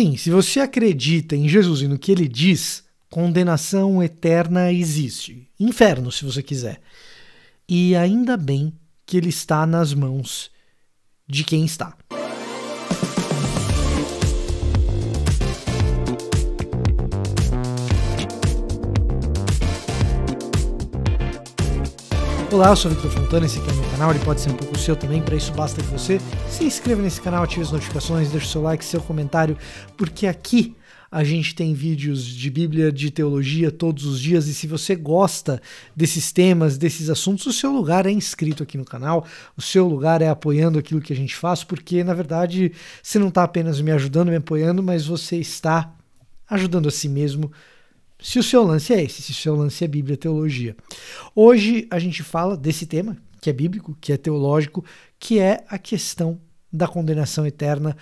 Sim, se você acredita em Jesus e no que ele diz, condenação eterna existe. Inferno, se você quiser. E ainda bem que ele está nas mãos de quem está. Olá, eu sou Victor Fontana, esse aqui é o meu canal, ele pode ser um pouco seu também, para isso basta que você se inscreva nesse canal, ative as notificações, deixe seu like, seu comentário, porque aqui a gente tem vídeos de Bíblia, de teologia todos os dias e se você gosta desses temas, desses assuntos, o seu lugar é inscrito aqui no canal, o seu lugar é apoiando aquilo que a gente faz, porque na verdade você não está apenas me ajudando, me apoiando, mas você está ajudando a si mesmo se o seu lance é esse, se o seu lance é Bíblia, teologia. Hoje a gente fala desse tema, que é bíblico, que é teológico, que é a questão da condenação eterna.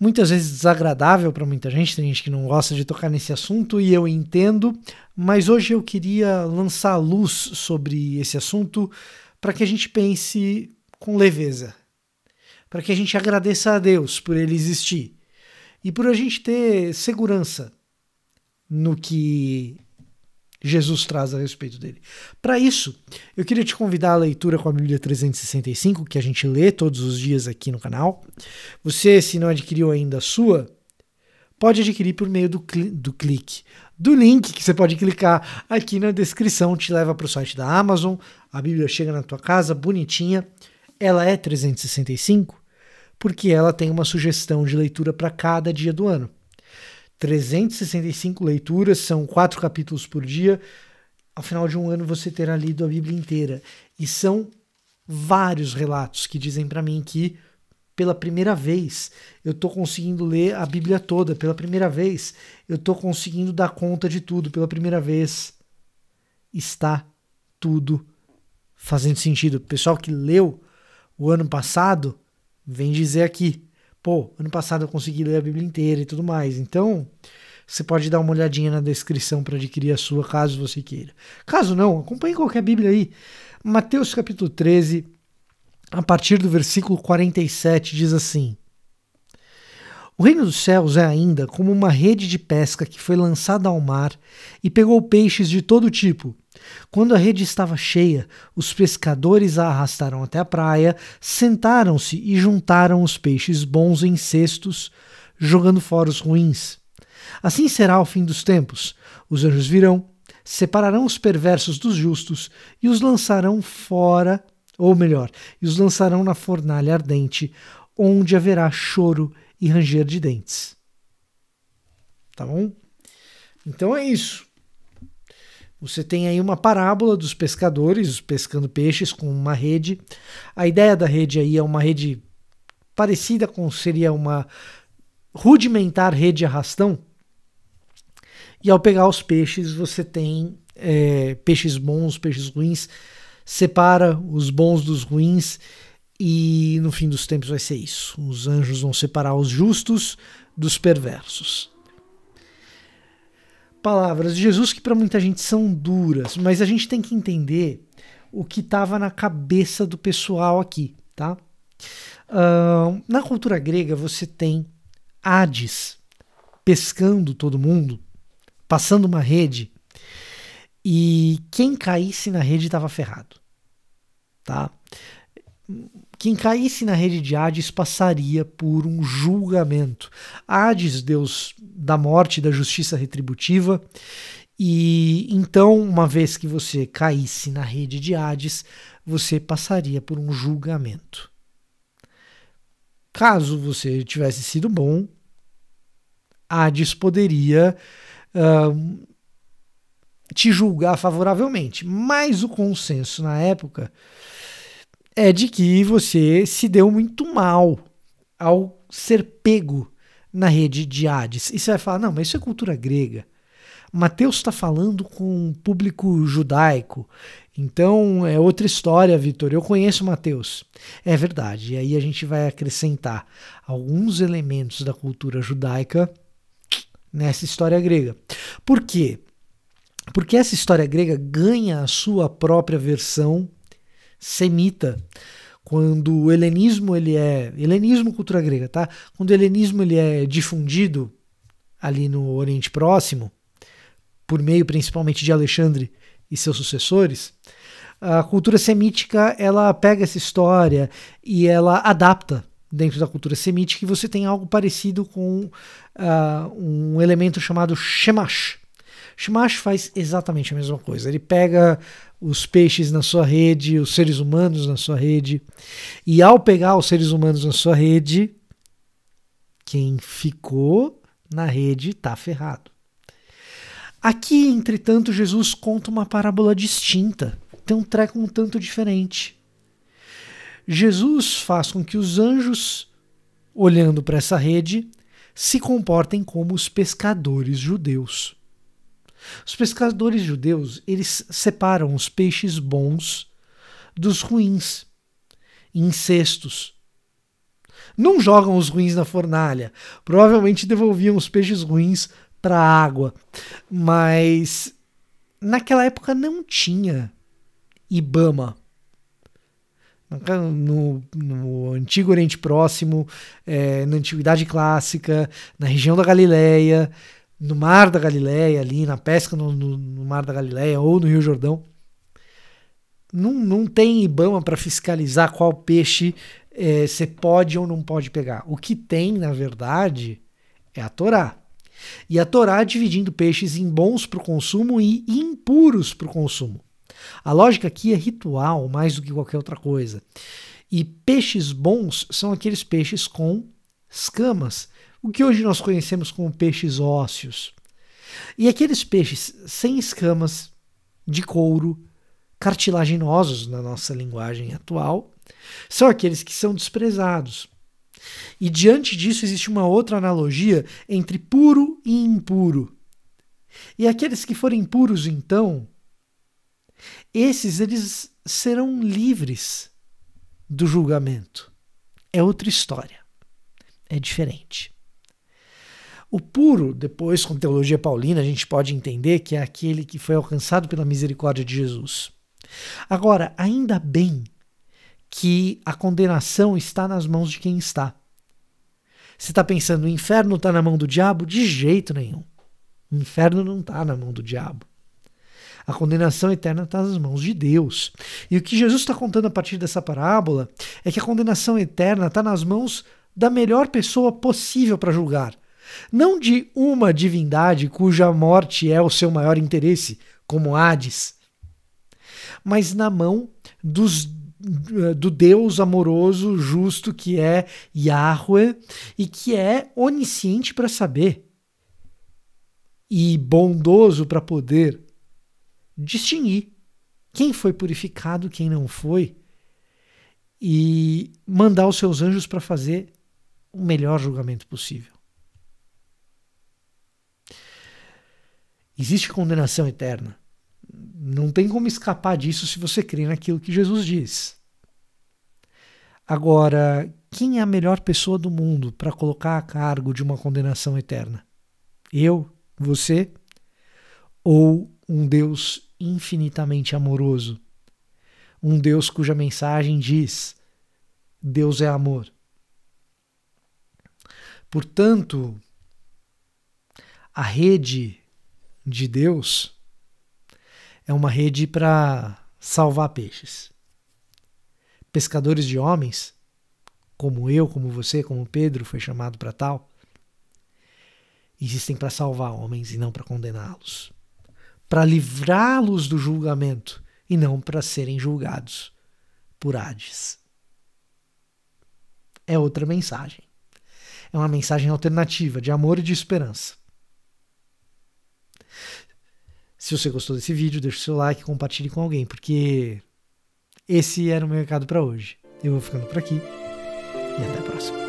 Muitas vezes desagradável para muita gente, tem gente que não gosta de tocar nesse assunto e eu entendo, mas hoje eu queria lançar a luz sobre esse assunto para que a gente pense com leveza, para que a gente agradeça a Deus por ele existir e por a gente ter segurança no que Jesus traz a respeito dele. Para isso, eu queria te convidar à leitura com a Bíblia 365, que a gente lê todos os dias aqui no canal. Você, se não adquiriu ainda a sua, pode adquirir por meio do, do clique do link que você pode clicar aqui na descrição, te leva para o site da Amazon. A Bíblia chega na tua casa, bonitinha. Ela é 365 porque ela tem uma sugestão de leitura para cada dia do ano. 365 leituras, são quatro capítulos por dia. Ao final de um ano você terá lido a Bíblia inteira. E são vários relatos que dizem para mim que pela primeira vez eu estou conseguindo ler a Bíblia toda, pela primeira vez eu estou conseguindo dar conta de tudo, pela primeira vez está tudo fazendo sentido. O pessoal que leu o ano passado vem dizer aqui Pô, ano passado eu consegui ler a Bíblia inteira e tudo mais. Então, você pode dar uma olhadinha na descrição para adquirir a sua, caso você queira. Caso não, acompanhe qualquer Bíblia aí. Mateus capítulo 13, a partir do versículo 47, diz assim: O reino dos céus é ainda como uma rede de pesca que foi lançada ao mar e pegou peixes de todo tipo. Quando a rede estava cheia, os pescadores a arrastaram até a praia, sentaram-se e juntaram os peixes bons em cestos, jogando fora os ruins. Assim será o fim dos tempos. Os anjos virão, separarão os perversos dos justos e os lançarão fora, ou melhor, e os lançarão na fornalha ardente, onde haverá choro e ranger de dentes. Tá bom? Então é isso. Você tem aí uma parábola dos pescadores pescando peixes com uma rede. A ideia da rede aí é uma rede parecida com seria uma rudimentar rede arrastão. E ao pegar os peixes, você tem é, peixes bons, peixes ruins, separa os bons dos ruins, e no fim dos tempos vai ser isso. Os anjos vão separar os justos dos perversos palavras de Jesus que para muita gente são duras, mas a gente tem que entender o que estava na cabeça do pessoal aqui, tá? Uh, na cultura grega você tem Hades pescando todo mundo, passando uma rede, e quem caísse na rede estava ferrado, tá? quem caísse na rede de Hades passaria por um julgamento. Hades, deus da morte, da justiça retributiva. E então, uma vez que você caísse na rede de Hades, você passaria por um julgamento. Caso você tivesse sido bom, Hades poderia uh, te julgar favoravelmente. Mas o consenso na época é de que você se deu muito mal ao ser pego na rede de Hades. E você vai falar, não, mas isso é cultura grega. Mateus está falando com um público judaico. Então é outra história, Vitor. Eu conheço Mateus. É verdade. E aí a gente vai acrescentar alguns elementos da cultura judaica nessa história grega. Por quê? Porque essa história grega ganha a sua própria versão semita quando o helenismo ele é helenismo cultura grega, tá? Quando o helenismo ele é difundido ali no Oriente Próximo, por meio principalmente de Alexandre e seus sucessores, a cultura semítica ela pega essa história e ela adapta dentro da cultura semítica e você tem algo parecido com uh, um elemento chamado shemash, Shamash faz exatamente a mesma coisa. Ele pega os peixes na sua rede, os seres humanos na sua rede, e ao pegar os seres humanos na sua rede, quem ficou na rede está ferrado. Aqui, entretanto, Jesus conta uma parábola distinta, tem um treco um tanto diferente. Jesus faz com que os anjos, olhando para essa rede, se comportem como os pescadores judeus. Os pescadores judeus, eles separam os peixes bons dos ruins em cestos. Não jogam os ruins na fornalha. Provavelmente devolviam os peixes ruins para a água. Mas naquela época não tinha Ibama. No, no, antigo Oriente Próximo, é, na Antiguidade Clássica, na região da Galileia, no Mar da Galileia, ali na pesca no, no, no Mar da Galileia ou no Rio Jordão, não, não tem IBAMA para fiscalizar qual peixe você é, pode ou não pode pegar. O que tem, na verdade, é a Torá. E a Torá dividindo peixes em bons para o consumo e impuros para o consumo. A lógica aqui é ritual mais do que qualquer outra coisa. E peixes bons são aqueles peixes com escamas, o que hoje nós conhecemos como peixes ósseos. E aqueles peixes sem escamas, de couro, cartilaginosos na nossa linguagem atual, são aqueles que são desprezados. E diante disso existe uma outra analogia entre puro e impuro. E aqueles que forem puros, então, esses eles serão livres do julgamento. É outra história. É diferente. O puro, depois, com teologia paulina, a gente pode entender que é aquele que foi alcançado pela misericórdia de Jesus. Agora, ainda bem que a condenação está nas mãos de quem está. Você está pensando, o inferno está na mão do diabo? De jeito nenhum. O inferno não está na mão do diabo. A condenação eterna está nas mãos de Deus. E o que Jesus está contando a partir dessa parábola é que a condenação eterna está nas mãos da melhor pessoa possível para julgar, não de uma divindade cuja morte é o seu maior interesse, como Hades, mas na mão dos, eh, do Deus amoroso, justo que é Yahweh e que é onisciente para saber e bondoso para poder distinguir quem foi purificado, quem não foi, e mandar os seus anjos para fazer o melhor julgamento possível. Existe condenação eterna. Não tem como escapar disso se você crê naquilo que Jesus diz. Agora, quem é a melhor pessoa do mundo para colocar a cargo de uma condenação eterna? Eu? Você? Ou um Deus infinitamente amoroso? Um Deus cuja mensagem diz: Deus é amor. Portanto, a rede de Deus é uma rede para salvar peixes. Pescadores de homens, como eu, como você, como Pedro foi chamado para tal, existem para salvar homens e não para condená-los, para livrá-los do julgamento e não para serem julgados por Hades. É outra mensagem. É uma mensagem alternativa de amor e de esperança. Se você gostou desse vídeo, deixe o seu like, compartilhe com alguém, porque esse era o meu recado para hoje. Eu vou ficando por aqui e até a próxima.